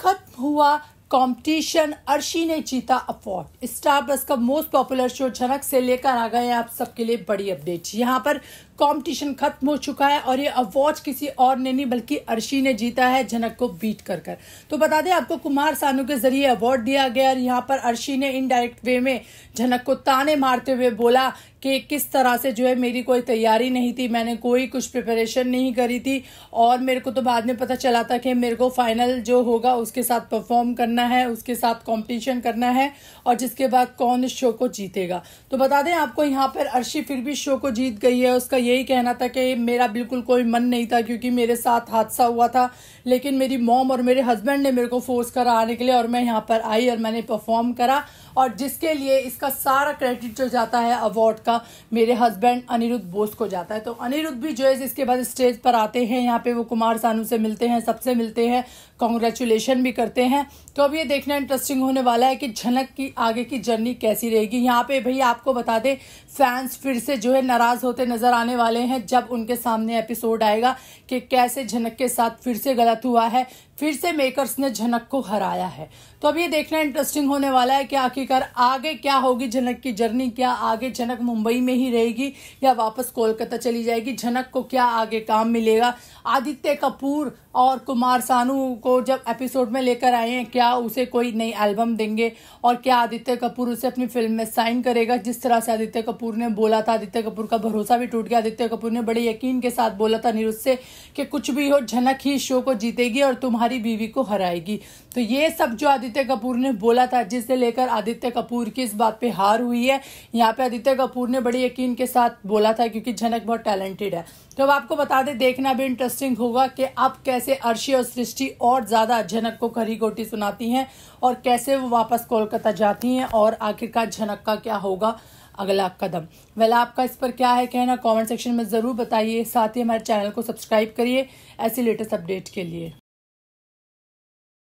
खत्म हुआ कंपटीशन अर्शी ने जीता अवार्ड स्टार प्लस का मोस्ट पॉपुलर शो झनक से लेकर आ गए आप सबके लिए बड़ी अपडेट यहाँ पर कंपटीशन खत्म हो चुका है और ये अवार्ड किसी और ने नहीं बल्कि अर्शी ने जीता है झनक को बीट कर कर तो बता दें आपको कुमार सानू के जरिए अवार्ड दिया गया और यहाँ पर अर्शी ने इनडायरेक्ट वे में झनक को ताने मारते हुए बोला कि किस तरह से जो है मेरी कोई तैयारी नहीं थी मैंने कोई कुछ प्रिपरेशन नहीं करी थी और मेरे को तो बाद में पता चला था कि मेरे को फाइनल जो होगा उसके साथ परफॉर्म करना है उसके साथ कंपटीशन करना है और जिसके बाद कौन इस शो को जीतेगा तो बता दें आपको यहाँ पर अर्शी फिर भी शो को जीत गई है उसका यही कहना था कि मेरा बिल्कुल कोई मन नहीं था क्योंकि मेरे साथ हादसा हुआ था लेकिन मेरी मॉम और मेरे हस्बैंड ने मेरे को फोर्स करा आने के लिए और मैं यहाँ पर आई और मैंने परफॉर्म करा और जिसके लिए इसका सारा क्रेडिट जो जाता है अवार्ड का पूरा मेरे हस्बैंड अनिरुद्ध बोस को जाता है तो अनिरुद्ध भी जो है इसके बाद स्टेज पर आते हैं यहाँ पे वो कुमार सानू से मिलते हैं सबसे मिलते हैं कॉन्ग्रेचुलेशन भी करते हैं तो अब ये देखना इंटरेस्टिंग होने वाला है कि झनक की आगे की जर्नी कैसी रहेगी यहाँ पे भाई आपको बता दें फैंस फिर से जो है नाराज होते नजर आने वाले हैं जब उनके सामने एपिसोड आएगा कि कैसे झनक के साथ फिर से गलत हुआ है फिर से मेकर्स ने झनक को हराया है तो अब ये देखना इंटरेस्टिंग होने वाला है कि आखिरकार आगे क्या होगी झनक की जर्नी क्या आगे झनक मुंबई में ही रहेगी या वापस कोलकाता चली जाएगी झनक को क्या आगे काम मिलेगा आदित्य कपूर और कुमार सानू को जब एपिसोड में लेकर आए हैं क्या उसे कोई नई एल्बम देंगे और क्या आदित्य कपूर उसे अपनी फिल्म में साइन करेगा जिस तरह से आदित्य कपूर ने बोला था आदित्य कपूर का भरोसा भी टूट गया आदित्य कपूर ने बड़े यकीन के साथ बोला था नीरज से कि कुछ भी हो झनक ही शो को जीतेगी और तुम्हारी बीवी को हराएगी तो ये सब जो आदित्य कपूर ने बोला था जिसे लेकर आदित्य कपूर की इस बात पर हार हुई है यहाँ पे आदित्य कपूर ने बड़े यकीन के साथ बोला था क्योंकि झनक बहुत टैलेंटेड है तो अब आपको बता दें देखना भी इंटरेस्टिंग होगा कि अब कैसे कैसे अर्शी और सृष्टि और ज़्यादा झनक को खरी गोटी सुनाती हैं और कैसे वो वापस कोलकाता जाती हैं और आखिरकार झनक का क्या होगा अगला कदम वेल आपका इस पर क्या है कहना कमेंट सेक्शन में ज़रूर बताइए साथ ही हमारे चैनल को सब्सक्राइब करिए ऐसी लेटेस्ट अपडेट के लिए